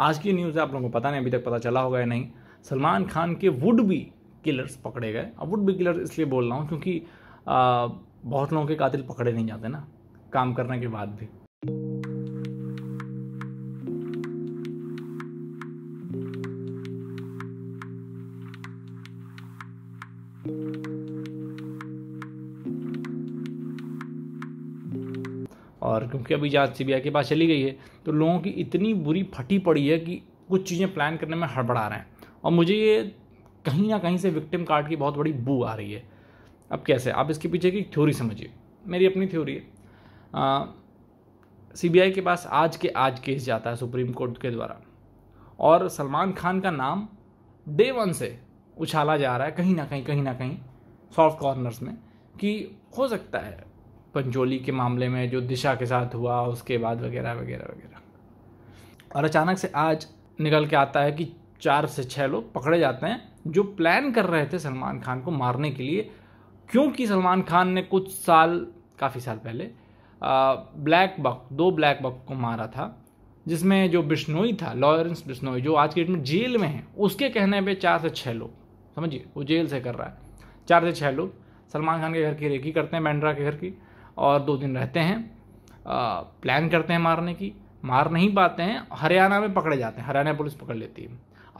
आज की न्यूज़ है आप लोगों को पता नहीं अभी तक पता चला होगा या नहीं सलमान खान के वुड बी किलर्स पकड़े गए अब वुड बी किलर इसलिए बोल रहा हूँ क्योंकि आ, बहुत लोगों के कातिल पकड़े नहीं जाते ना काम करने के बाद भी और क्योंकि अभी जांच सी के पास चली गई है तो लोगों की इतनी बुरी फटी पड़ी है कि कुछ चीज़ें प्लान करने में हड़बड़ा रहे हैं और मुझे ये कहीं ना कहीं से विक्टिम कार्ड की बहुत बड़ी बू आ रही है अब कैसे आप इसके पीछे की थ्योरी समझिए मेरी अपनी थ्योरी है सी के पास आज के आज केस जाता है सुप्रीम कोर्ट के द्वारा और सलमान खान का नाम डे वन से उछाला जा रहा है कहीं ना कहीं कहीं ना कहीं सॉफ्ट कॉर्नर्स में कि हो सकता है पंचोली के मामले में जो दिशा के साथ हुआ उसके बाद वगैरह वगैरह वगैरह और अचानक से आज निकल के आता है कि चार से छः लोग पकड़े जाते हैं जो प्लान कर रहे थे सलमान खान को मारने के लिए क्योंकि सलमान खान ने कुछ साल काफ़ी साल पहले ब्लैक बक दो ब्लैक बक को मारा था जिसमें जो बिश्नोई था लॉरेंस बिश्नोई जो आज के डेट में जेल में है उसके कहने पे चार से छः लोग समझिए वो जेल से कर रहा है चार से छः लोग सलमान खान के घर की रेखी करते हैं बैंड्रा के घर की और दो दिन रहते हैं प्लान करते हैं मारने की मार नहीं पाते हैं हरियाणा में पकड़े जाते हैं हरियाणा पुलिस पकड़ लेती है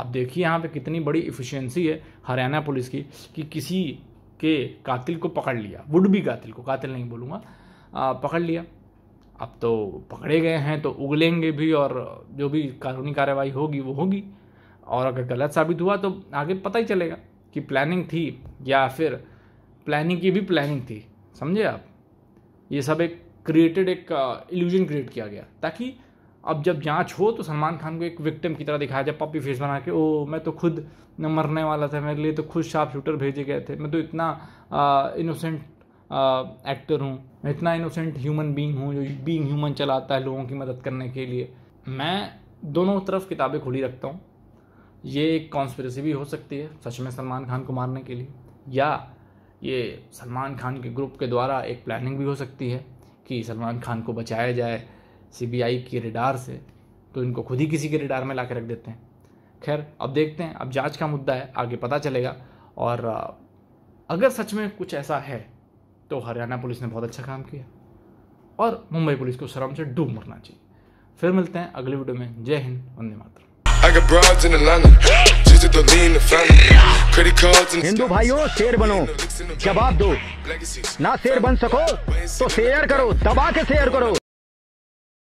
अब देखिए यहाँ पे कितनी बड़ी इफिशियंसी है हरियाणा पुलिस की कि किसी के कातिल को पकड़ लिया वुड भी कातिल को कातिल नहीं बोलूँगा पकड़ लिया अब तो पकड़े गए हैं तो उगलेंगे भी और जो भी कानूनी कार्रवाई होगी वो होगी और अगर गलत साबित हुआ तो आगे पता ही चलेगा कि प्लानिंग थी या फिर प्लानिंग की भी प्लानिंग थी समझे आप ये सब एक क्रिएटेड एक इल्यूजन uh, क्रिएट किया गया ताकि अब जब जांच हो तो सलमान खान को एक विक्टिम की तरह दिखाया जाए पप्पी फेस बना के ओ मैं तो खुद मरने वाला था मेरे लिए तो खुद शार्प शूटर भेजे गए थे मैं तो इतना इनोसेंट uh, एक्टर uh, हूँ मैं इतना इनोसेंट ह्यूमन बींग हूँ जो बींग ह्यूमन चलाता है लोगों की मदद करने के लिए मैं दोनों तरफ किताबें खुली रखता हूँ ये एक कॉन्स्परेसी भी हो सकती है सच में सलमान खान को मारने के लिए या ये सलमान खान के ग्रुप के द्वारा एक प्लानिंग भी हो सकती है कि सलमान खान को बचाया जाए सीबीआई की रिडार से तो इनको खुद ही किसी के रिडार में ला के रख देते हैं खैर अब देखते हैं अब जांच का मुद्दा है आगे पता चलेगा और अगर सच में कुछ ऐसा है तो हरियाणा पुलिस ने बहुत अच्छा काम किया और मुंबई पुलिस को शर्म से डूब मरना चाहिए फिर मिलते हैं अगले वीडियो में जय हिंद वंदे मातृ हिंदू भाइयों शेर बनो जवाब दो ना शेर बन सको तो शेयर करो दबा के शेयर करो